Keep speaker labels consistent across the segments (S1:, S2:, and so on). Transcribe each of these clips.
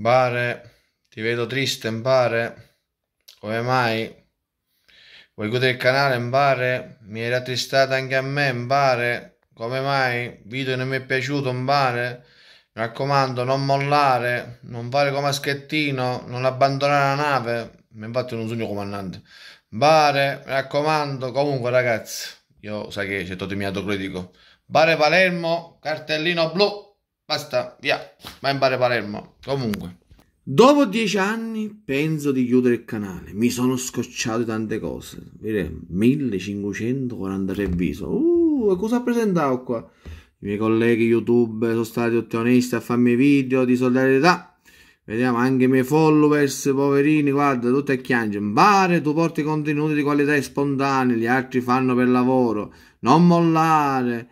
S1: Bare, ti vedo triste, Mbare. Come mai? Vuoi godere il canale, Mbare? Mi era tristata anche a me, Mbare. Come mai? Video non mi è piaciuto, Mbare. Mi raccomando, non mollare, non fare come a Schettino, non abbandonare la nave. Mi infatti non sogno comandante. Bare, mi raccomando, comunque ragazzi, io sai che c'è tutto il mio autocritico. Bare Palermo, cartellino blu. Basta, via, vai in bare Palermo. Comunque. Dopo dieci anni penso di chiudere il canale. Mi sono scocciato di tante cose. Vedete, 1543 viso. Uh, cosa presentavo qua? I miei colleghi YouTube sono stati tutti onesti a farmi video di solidarietà. Vediamo anche i miei followers, poverini, guarda, tutti a chiangere. Impare, tu porti contenuti di qualità e spontanei, gli altri fanno per lavoro. Non mollare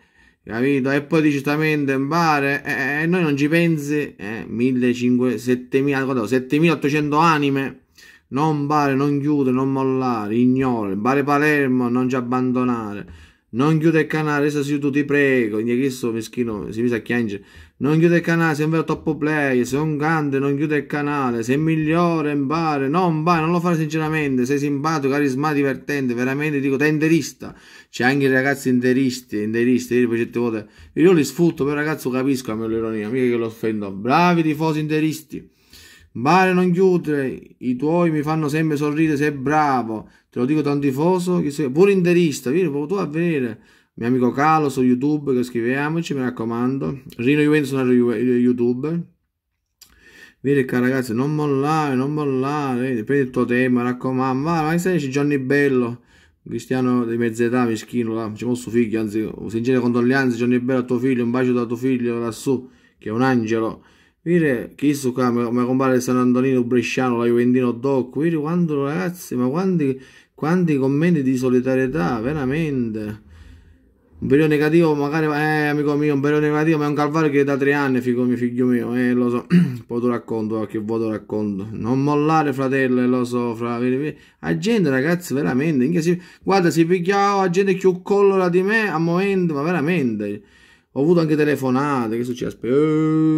S1: capito? E poi dici giustamente in bare, e eh, noi non ci pensi, eh, 7800 anime, non bare, non chiudere, non mollare, ignore, il bare Palermo, non ci abbandonare. Non chiude il canale, adesso su YouTube, ti prego. Questo meschino si mise a piangere. Non chiude il canale, sei un vero top player, sei un grande, non chiude il canale, sei migliore, impare. No, impare, non lo fare sinceramente, sei simpatico, carismatico, divertente, veramente, dico, sei interista. C'è anche i ragazzi interisti, interisti, io certe volte, io li sfrutto, però ragazzo capisco, a me l'ironia, mica che lo offendo. Bravi tifosi interisti. Bare non chiudere, i tuoi mi fanno sempre sorridere, sei bravo te lo dico tanto un tifoso, che sei, pure interista, vieni tu a vedere, mio amico Calo su YouTube, che scriviamoci, mi raccomando, Rino Juventus su YouTube, vieni che ragazzi, non mollare, non mollare, prendi il tuo tema, raccomando, ma vai, sei Gianni Bello, Cristiano di mezz'età, età, meschino, là, ci posso figlio, anzi, sincere condoglianze, Gianni Bello a tuo figlio, un bacio da tuo figlio lassù, che è un angelo, Dire che questo qua mi, mi compare San Antonino Bresciano, la Juventino Doc, dire quanto ragazzi, ma quanti, quanti commenti di solidarietà, veramente. Un periodo negativo, magari, eh, amico mio, un periodo negativo, ma è un calvario che da tre anni, figlio mio, figlio mio, eh, lo so, poi te racconto, qualche voto racconto. Non mollare, fratello, eh, lo so, fra, A gente, ragazzi, veramente, si, guarda, si picchiava, oh, la gente più collora di me a momento, ma veramente, ho avuto anche telefonate, che succede? Aspetta,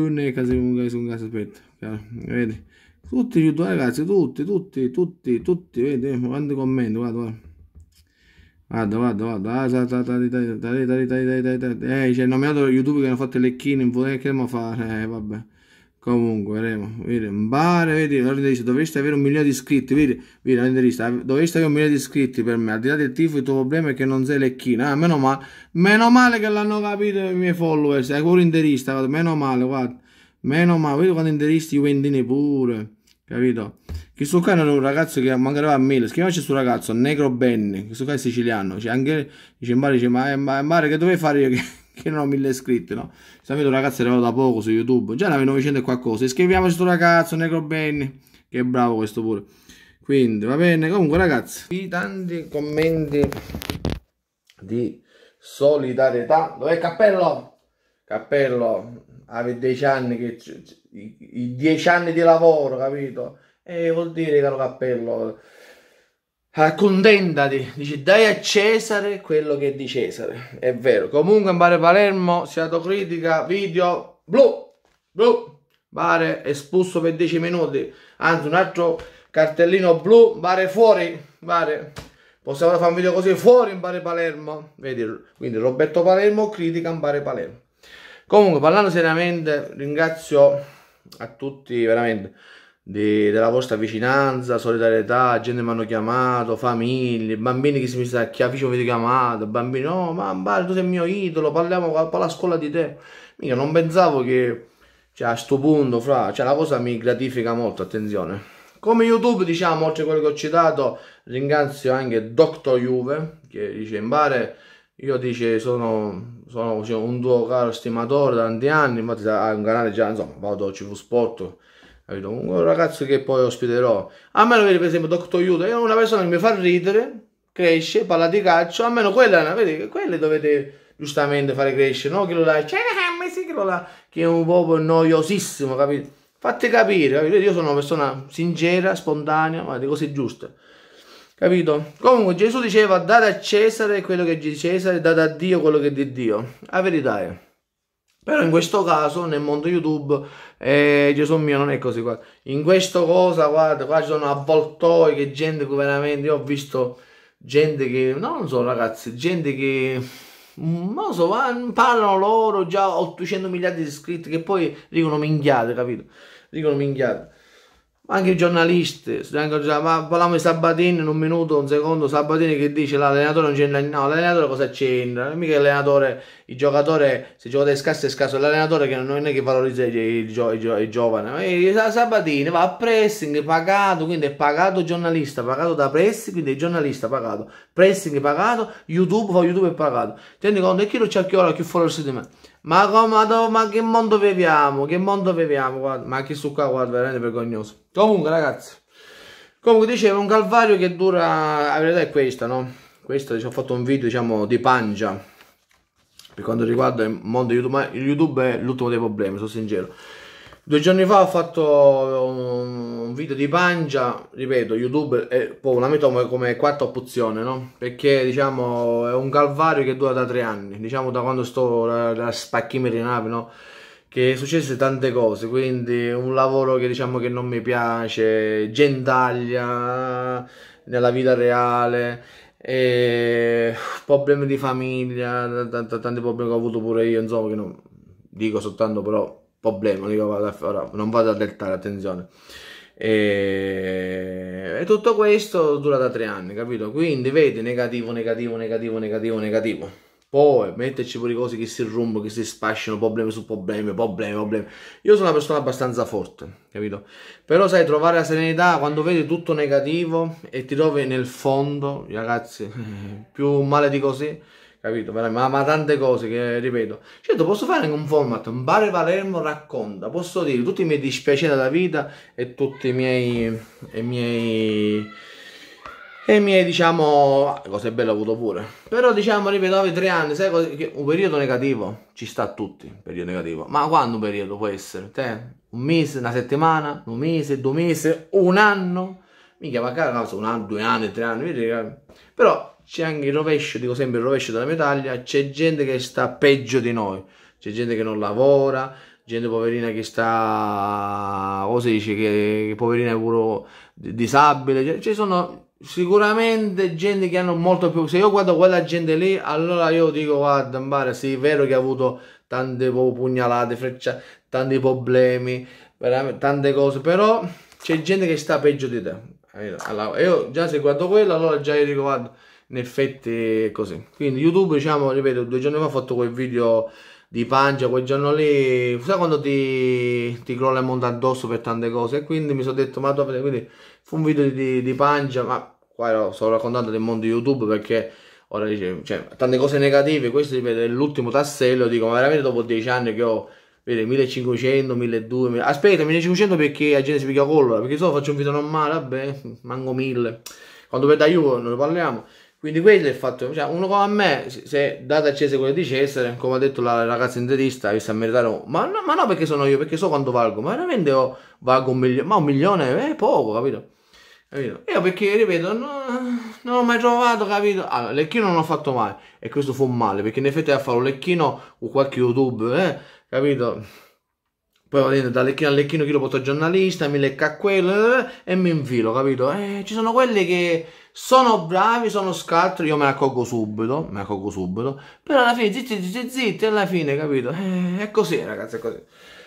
S1: ne case un aspetta, vedi? Tutti i YouTube ragazzi, tutti, tutti, tutti, tutti, vedi? Quanti commenti, guarda, guarda. Guarda, guarda, guarda, dai, c'è il nominato YouTube che hanno fatto le chine, non che dobbiamo fare, eh, vabbè. Comunque, Remo, vedi, un bar, vedi, l'ordine dice, dovresti avere un milione di iscritti, vedi, vedi, ah, dovresti avere un milione di iscritti per me, al di là del tifo il tuo problema è che non sei lecchino, ah, meno male, meno male che l'hanno capito i miei followers, sei pure interista, guarda, meno male, guarda, meno male, vedi quando interisti i vendini pure capito? Questo qua era un ragazzo che mancava a mille, scriviamoci su ragazzo, Negro Benny, questo qua è siciliano, cioè anche, dice Mare, dice, ma, eh, ma eh, Mare che dovevi fare io che, che non ho mille iscritti, no? Sapete un ragazzo è arrivato da poco su YouTube, già era 900 e qualcosa, scriviamoci su ragazzo, Negro Benny, che bravo questo pure. Quindi va bene, comunque ragazzi, i tanti commenti di solidarietà, dov'è il cappello? Cappello, avete dieci anni, che, i, i dieci anni di lavoro, capito? E vuol dire, caro cappello, eh, accontentati, dici dai a Cesare quello che è di Cesare, è vero. Comunque, Bare Palermo, si autocritica, video, blu, blu, Bare espulso per 10 minuti, anzi un altro cartellino blu, Bare fuori, Bare. Possiamo fare un video così fuori in Bare Palermo, vedi, quindi Roberto Palermo critica in Bare Palermo. Comunque, parlando seriamente, ringrazio a tutti veramente di, della vostra vicinanza, solidarietà, gente che mi hanno chiamato, famiglie, bambini che si mi stanno chi avvicino videochiamata, bambini, no, oh, mamma, tu sei il mio idolo, parliamo alla scuola di te. Mica, non pensavo che, cioè, a sto punto, fra, cioè, la cosa mi gratifica molto, attenzione. Come YouTube, diciamo, oltre a quello che ho citato, ringrazio anche Dr. Juve, che dice, in bare io dice sono, sono cioè, un tuo caro stimatore da tanti anni, infatti ha un canale già, insomma, vado CV Sport, capito? un ragazzo che poi ospiterò. A meno che per esempio Dr. Yuta, è una persona che mi fa ridere, cresce, parla di calcio, almeno quella, vedi, quelle dovete giustamente fare crescere, no? Che lo là, c'è cioè, eh, sì, che lo là, che è un po' noiosissimo, capito? Fate capire, capito? Io sono una persona sincera, spontanea, ma di cose giuste. Capito? Comunque Gesù diceva date a Cesare quello che è di Cesare, date a Dio quello che è di Dio. La verità è. Però in questo caso nel mondo YouTube eh, Gesù mio non è così qua. In questo cosa guarda, qua ci sono avvoltoi che gente che veramente io ho visto gente che no, non so ragazzi, gente che non so, parlano loro già 800 miliardi di iscritti che poi dicono minchiate, capito? Dicono minchiate anche i giornalisti, ma parliamo di Sabatini in un minuto, un secondo, Sabatini che dice l'allenatore non c'entra, no, l'allenatore cosa c'entra? Non è mica l'allenatore, il giocatore, se giocate scarso è scarso, l'allenatore che non è che valorizza i, gio, i, gio, i giovani, e Sabatini va a pressing pagato, quindi è pagato giornalista, pagato da pressing, quindi è giornalista pagato, pressing pagato, YouTube fa YouTube è pagato, tendi conto, e chi lo c'ha che ora più follower di me? Ma come, ma che mondo viviamo? Che mondo viviamo? Guarda, ma anche su qua, guarda, veramente vergognoso. Comunque, ragazzi. Comunque, dicevo, un calvario che dura... La verità è questa, no? Questo, diciamo, ho fatto un video, diciamo, di pancia. Per quanto riguarda il mondo YouTube, ma YouTube è l'ultimo dei problemi, sono sincero. Due giorni fa ho fatto un video di pancia, ripeto, YouTube è poi boh, una metoma come quarta opzione, no? Perché diciamo è un calvario che dura da tre anni, diciamo da quando sto la spacchimetri in api, no? Che successe tante cose, quindi un lavoro che diciamo che non mi piace, gendaglia nella vita reale, e problemi di famiglia, tanti problemi che ho avuto pure io, insomma, che non dico soltanto però problema, dico, vado a, ora, non vado a deltare, attenzione. E... e, tutto questo dura da tre anni, capito? Quindi vedi negativo, negativo, negativo, negativo, negativo. Poi metterci pure cose che si rompono, che si spasciano, problemi su problemi, problemi, problemi. Io sono una persona abbastanza forte, capito? Però sai, trovare la serenità quando vedi tutto negativo e ti trovi nel fondo, ragazzi, più male di così capito? Ma, ma tante cose che ripeto. Certo, posso fare anche un format, un bare Palermo racconta, posso dire tutti i miei dispiaceri della vita e tutti i miei... I miei e mi diciamo cose belle ho avuto pure però diciamo ripeto dopo tre anni sai un periodo negativo ci sta a tutti un periodo negativo ma quando un periodo può essere te un mese una settimana un mese due mesi un anno mica va a causa un anno, due anni, tre anni, eh. però c'è anche il rovescio, dico sempre il rovescio della medaglia, c'è gente che sta peggio di noi, c'è gente che non lavora, gente poverina che sta, cosa dice, che, che poverina è pure disabile, cioè, ci sono sicuramente gente che hanno molto più, se io guardo quella gente lì, allora io dico guarda, Mbara, sì, è vero che ha avuto tante pugnalate, freccia, tanti problemi, tante cose, però c'è gente che sta peggio di te, allora, io già se guardo quello, allora già io dico guarda, in effetti così. Quindi YouTube, diciamo, ripeto, due giorni fa ho fatto quel video di pancia, quel giorno lì, sai quando ti, ti crolla il mondo addosso per tante cose, e quindi mi sono detto, ma dopo, quindi fu un video di, di pancia, ma qua ero, sto raccontando del mondo YouTube perché ora dice, cioè, tante cose negative, questo ripeto, è l'ultimo tassello, dico, ma veramente dopo dieci anni che ho Vedi, 1500, 1200. Aspetta, 1500 perché la gente si picchia collo. Perché se no faccio un video normale, vabbè, manco 1000. Quando per da Juve non ne parliamo. Quindi quello è il fatto. Cioè, uno come a me, se date accese Cesare quello di Cesare, come ha detto la ragazza in intervista, vi sta meritando. Ma no, ma no, perché sono io, perché so quanto valgo. Ma veramente ho, valgo un milione. Ma un milione è poco, capito? Io perché, ripeto, no, non ho mai trovato, capito? Allora, lecchino non ho fatto mai. E questo fu male, perché in effetti a fare un lecchino con qualche YouTube, eh capito? Poi va vedete, da lecchino a lecchino chi lo porto giornalista, mi lecca quello eh, e mi infilo, capito? Eh, ci sono quelli che sono bravi, sono scattri, io me la accogo subito, me la accogo subito, però alla fine zitti, zitti, zitti, alla fine, capito? Eh, è così ragazzi, è così.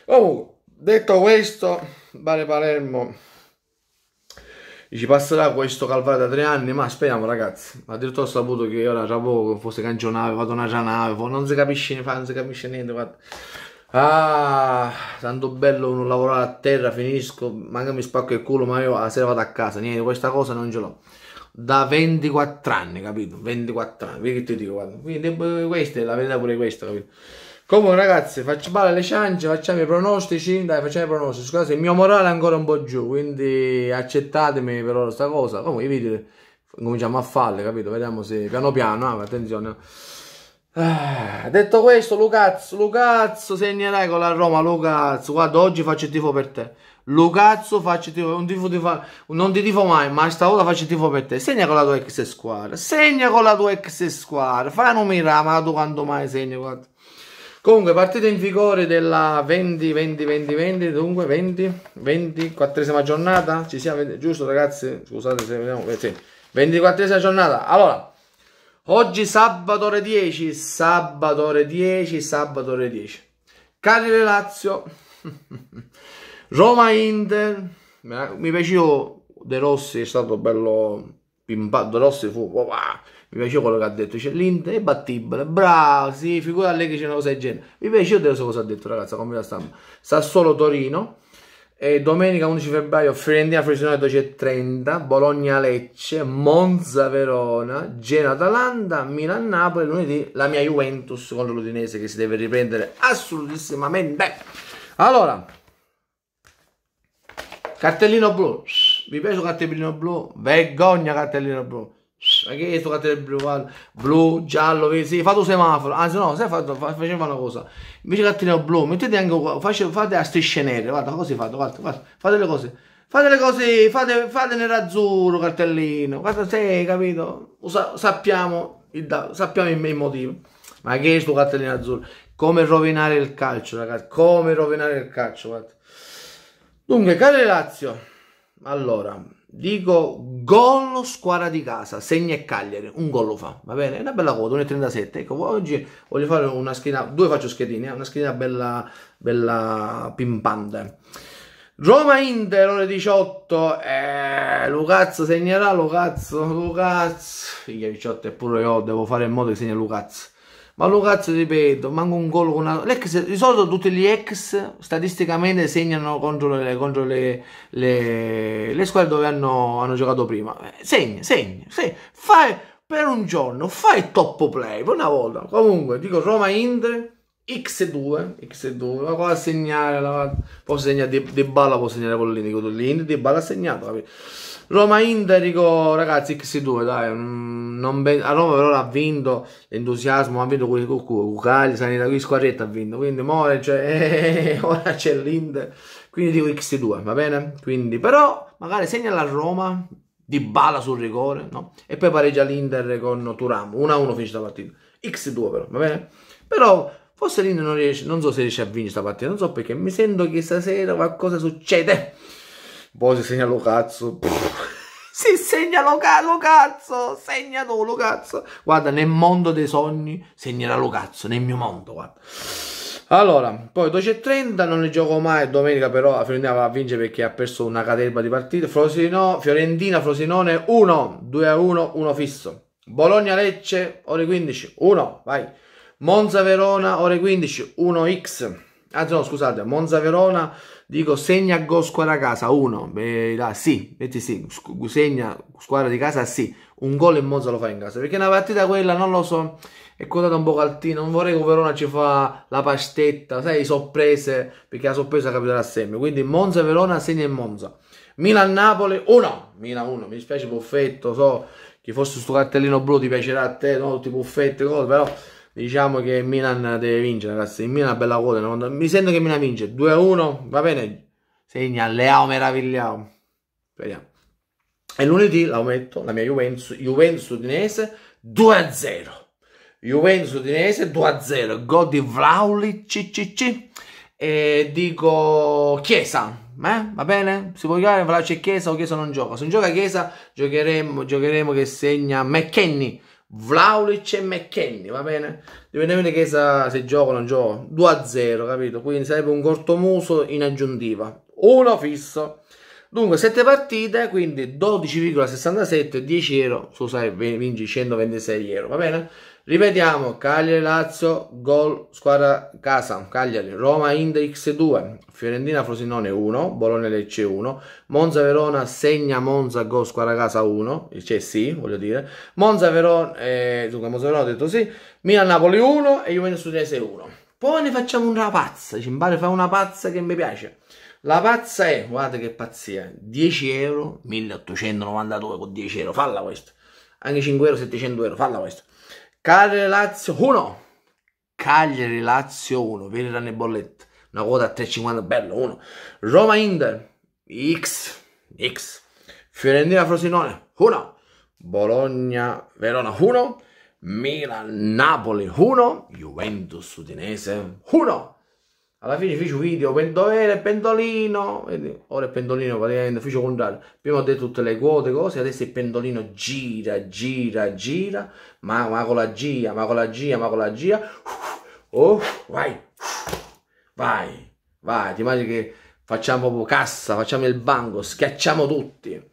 S1: Comunque, detto questo, Vale Palermo ci passerà questo calvario da tre anni, ma speriamo ragazzi, addirittura ho saputo che ora tra poco fosse cancionave, vado una gianave, non si capisce, non si capisce niente, guarda. Ah, tanto bello non lavorare a terra, finisco, manca mi spacco il culo, ma io la sera vado a casa, niente, questa cosa non ce l'ho. Da 24 anni, capito? 24 anni, vedi che ti dico, guarda. Quindi boh, questa è la verità pure questa, capito? Comunque ragazzi, facciamo balla le ciance, facciamo i pronostici, dai, facciamo i pronostici. Scusate, il mio morale è ancora un po' giù, quindi accettatemi per ora sta cosa. Comunque i video cominciamo a farle, capito? Vediamo se piano piano, ah, attenzione. Ah, detto questo, Lucazzo, Lucazzo segnerai con la Roma, Lucazzo. Guarda, oggi faccio il tifo per te. Lucazzo, faccio il tifo, non, tifo, tifo, non ti tifo mai, ma stavolta faccio il tifo per te. Segna con la tua ex squadra, segna con la tua ex squadra. Fai non mi ma tu quando mai segni, guarda. Comunque, partita in vigore della 20, 20, 20, 20, dunque 20, 24esima giornata. Ci siamo, giusto ragazzi? Scusate se vediamo, eh, sì. 24esima giornata. Allora... Oggi sabato ore 10, sabato ore 10, sabato ore 10. Cagliari Lazio, Roma Inter, mi piaceva De Rossi, è stato bello pimpato, De Rossi fu, wow, mi piaceva quello che ha detto, c'è l'Inter è battibile, bravo, sì, figura lei che c'è una cosa del genere. Mi piaceva De Rossi cosa ha detto ragazza, come la stampa. Sassuolo Torino, e domenica 11 febbraio Fiorentina Frosinone 12.30, Bologna-Lecce, Monza-Verona, Genoa-Atalanta, Milan-Napoli, lunedì la mia Juventus contro l'Udinese che si deve riprendere assolutissimamente. Allora, cartellino blu, vi piace il cartellino blu? Vergogna cartellino blu. Ma che fratello blu, guarda, blu, giallo, si Sì, fate un semaforo. Anzi, no, sai, fate, facciamo una cosa. Invece cattivo blu, mettete anche, qua, fate a strisce nere, guarda, così fate, guarda, guarda, fate le cose. Fate le cose, fate, fate azzurro cartellino. Guarda, sei, capito? Sa, sappiamo, il, sappiamo il, il motivo. Ma che è sto cartellino azzurro? Come rovinare il calcio, ragazzi? Come rovinare il calcio, guarda. Dunque, cari Lazio, allora, dico gol squadra di casa, segna e Cagliari, un gol lo fa, va bene? È una bella quota, 1,37. Ecco, oggi voglio fare una scheda, due faccio schedine, una schedina bella, bella pimpante. Roma Inter ore 18, eh, Lucazzo segnerà Lucazzo, Lucazzo, figlia 18 eppure io devo fare in modo che segna Lucazzo. Ma lo cazzo ripeto, manca un gol con una... L'ex, di solito tutti gli ex statisticamente segnano contro le, contro le, le, le squadre dove hanno, hanno giocato prima. Eh, segna, segna, segna. Fai per un giorno, fai top play, per una volta. Comunque, dico Roma-Inter, X2, X2, ma qua a segnare, la... può segnare, De, De Balla può segnare con l'Inter, De Balla ha segnato, capito? Roma-Inter, ragazzi, X2, dai, ben, a Roma però l'ha vinto, l'entusiasmo, ha vinto con Cucaglia, Sanità, qui Squarretta ha vinto, quindi more, cioè, eh, ora c'è l'Inter, quindi dico X2, va bene? Quindi, però, magari segna la Roma, di bala sul rigore, no? E poi pareggia l'Inter con Turam, 1-1 finisce la partita, X2 però, va bene? Però Forse l'Inter non riesce, non so se riesce a vincere sta partita, non so perché, mi sento che stasera qualcosa succede. Poi boh, si segna lo cazzo. Pff. Sì, segnalo, lo cazzo, segnalo, lo cazzo. Guarda, nel mondo dei sogni segnerà lo cazzo, nel mio mondo, guarda. Allora, poi 12.30 non ne gioco mai, domenica però la Fiorentina va a vincere perché ha perso una caterba di partite. Frosino, Fiorentina, Frosinone 1, 2 a 1, 1 fisso. Bologna, Lecce, ore 15, 1, vai. Monza, Verona, ore 15, 1x. Anzi no, scusate, Monza, Verona Dico segna go squadra a casa 1. Eh, sì, metti sì, segna squadra di casa sì. Un gol e Monza lo fa in casa. Perché una partita quella, non lo so, è quotata un po' altina. Non vorrei che Verona ci fa la pastetta, sai, sorprese, perché la sorpresa capiterà sempre. Quindi Monza e Verona segna in Monza. Milan-Napoli 1. Milan 1, mi dispiace Buffetto, so che fosse questo cartellino blu ti piacerà a te, no? Tutti buffetti, però Diciamo che Milan deve vincere, ragazzi. Il Milan è una bella quota. Mi sento che Milan vince 2-1, a va bene. Segna Leao meravigliao. Vediamo. E lunedì la metto, la mia Juventus, Juventus Udinese 2-0. a Juventus Udinese 2-0. a Gol di Vlaulic CCC. E dico Chiesa. Eh? Va bene? Si può giocare? Vlaulic e Chiesa o Chiesa non gioca? Se non gioca Chiesa, giocheremo, giocheremo che segna McKenny. Vlaulic e McKenny, va bene? Dipende che sa, se gioco o non gioco. 2 a 0, capito? Quindi sarebbe un cortomuso in aggiuntiva. Uno fisso. Dunque, 7 partite, quindi 12,67, 10 euro, su sai, vinci 126 euro, va bene? Rivediamo Cagliari-Lazio, gol squadra casa, Cagliari, Roma-Inter X2, Fiorentina-Frosinone 1, Bologna-Lecce 1, Monza-Verona segna Monza, gol squadra casa 1, cioè sì, voglio dire, Monza-Verona, eh, dunque Monza-Verona ha detto sì, Milan-Napoli 1 e Juventus-Udinese 1. Poi ne facciamo una pazza, ci impari fa una pazza che mi piace. La pazza è, guardate che pazzia, 10 euro, 1892 con 10 euro, falla questo. Anche 5 euro, 700 euro, falla questo. Cagliari Lazio 1. Cagliari Lazio 1. Verranno le bollette. Una quota a 3,50. Bello 1. Roma Inter. X. X. Fiorentina Frosinone 1. Bologna Verona 1. Milan Napoli 1. Juventus Udinese 1 alla fine fece un video pendolino pendolino ora il pendolino praticamente fece contrario prima ho detto tutte le quote cose adesso il pendolino gira gira gira ma, ma con la gia ma con la gia ma con la gia uh, oh vai vai vai ti immagini che facciamo cassa facciamo il banco schiacciamo tutti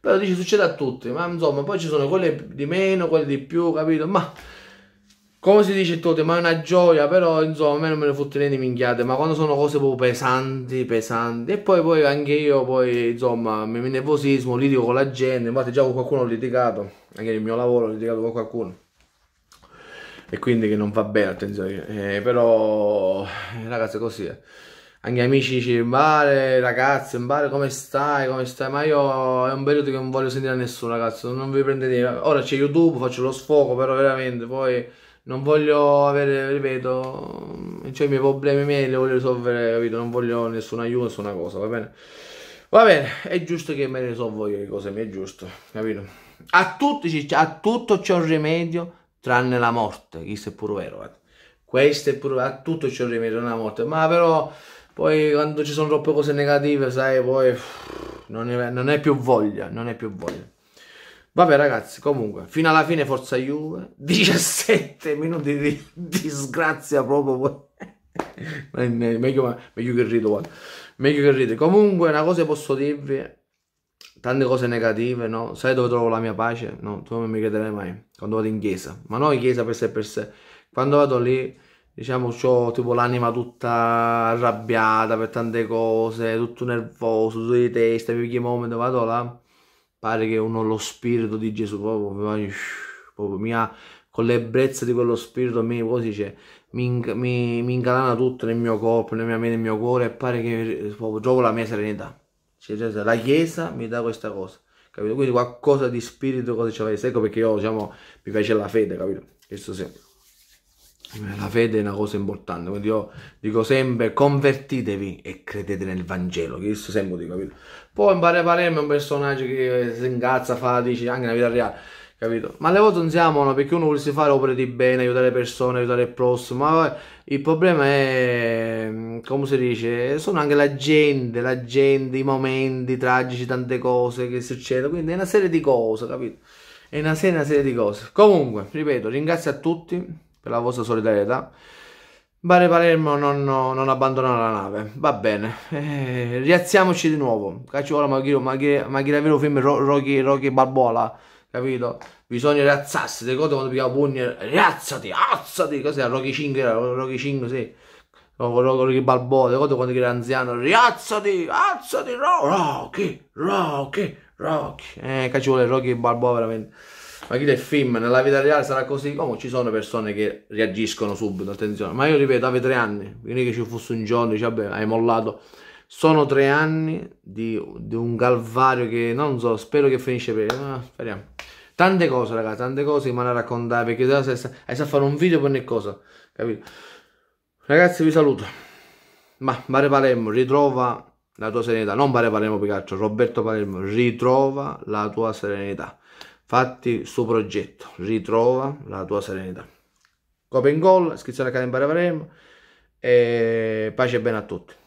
S1: Però dici succede a tutti, ma insomma poi ci sono quelle di meno, quelle di più, capito? Ma come si dice tutti, ma è una gioia, però insomma a me non me ne fotte niente minchiate, ma quando sono cose proprio pesanti, pesanti, e poi, poi anche io poi insomma mi, mi nervosismo, litigo con la gente, infatti già con qualcuno ho litigato, anche nel mio lavoro ho litigato con qualcuno. E quindi che non va bene, attenzione, eh, però ragazzi così è. Eh anche amici dice Vale ragazzi, Vale come stai, come stai? Ma io è un periodo che non voglio sentire nessuno ragazzo, non vi prendete. Ora c'è YouTube, faccio lo sfogo, però veramente poi non voglio avere, ripeto, cioè i miei problemi miei li voglio risolvere, capito? Non voglio nessun aiuto, nessuna cosa, va bene? Va bene, è giusto che me ne risolvo io le cose, mi è giusto, capito? A, tutti, a tutto c'è un rimedio tranne la morte, questo è pure vero, guarda. Eh. Questo è pure a tutto c'è un rimedio, non la morte, ma però poi quando ci sono troppe cose negative, sai, poi uff, non, è, non è più voglia, non è più voglia. Vabbè ragazzi, comunque, fino alla fine Forza Juve, 17 minuti di disgrazia proprio. meglio, meglio, che rido, guarda. meglio che rido. Comunque, una cosa posso dirvi, tante cose negative, no? Sai dove trovo la mia pace? No, tu non mi crederai mai, quando vado in chiesa. Ma non in chiesa per sé per sé. Quando vado lì diciamo, ho tipo l'anima tutta arrabbiata per tante cose, tutto nervoso, tutto di testa, per quel momento vado là, pare che uno lo spirito di Gesù proprio, proprio mia, con l'ebbrezza di quello spirito mi, dice, mi, mi, mi, incanana tutto nel mio corpo, nella mia mente, nel mio cuore e pare che proprio, trovo la mia serenità. Cioè, cioè la Chiesa mi dà questa cosa. Capito? Quindi qualcosa di spirito cosa c'è, ecco perché io diciamo mi piace la fede, capito? Questo sempre. La fede è una cosa importante, quindi io dico sempre convertitevi e credete nel Vangelo, che questo sempre dico, capito? Poi impare Palermo è un personaggio che si ingazza, fa, dice anche nella vita reale, capito? Ma le volte non siamo perché uno vuole fare opere di bene, aiutare le persone, aiutare il prossimo, ma il problema è, mm, come si dice, sono anche la gente, la gente, i momenti tragici, tante cose che succedono, quindi è una serie di cose, capito? È una serie, una serie di cose. Comunque, ripeto, ringrazio a tutti per la vostra solidarietà. Bare Palermo non, non abbandona la nave, va bene, eh, rialziamoci di nuovo, cacci vuole Maghiro, Maghiro film Rocky, Rocky Balbola, capito? Bisogna rialzarsi, le cose quando pigliamo pugni, rialzati, alzati, cos'è? Rocky 5 era, Rocky 5 sì, Rocky Balboa, le cose quando era anziano, rialzati, alzati, Rocky, Rocky, Rocky, eh, cacci vuole Rocky Balboa veramente ma chi è film nella vita reale sarà così come ci sono persone che reagiscono subito attenzione ma io ripeto avevo tre anni quindi che ci fosse un giorno dice vabbè hai mollato sono tre anni di, di, un calvario che non so spero che finisce per ah, speriamo tante cose ragazzi tante cose che mi hanno raccontato perché hai sa fare un video per ogni cosa capito ragazzi vi saluto ma Bare Palermo ritrova la tua serenità non Bare Palermo Picaccio Roberto Palermo ritrova la tua serenità fatti il suo progetto, ritrova la tua serenità. Copa in gol, iscrizione a Cadem Parevarem pace e bene a tutti.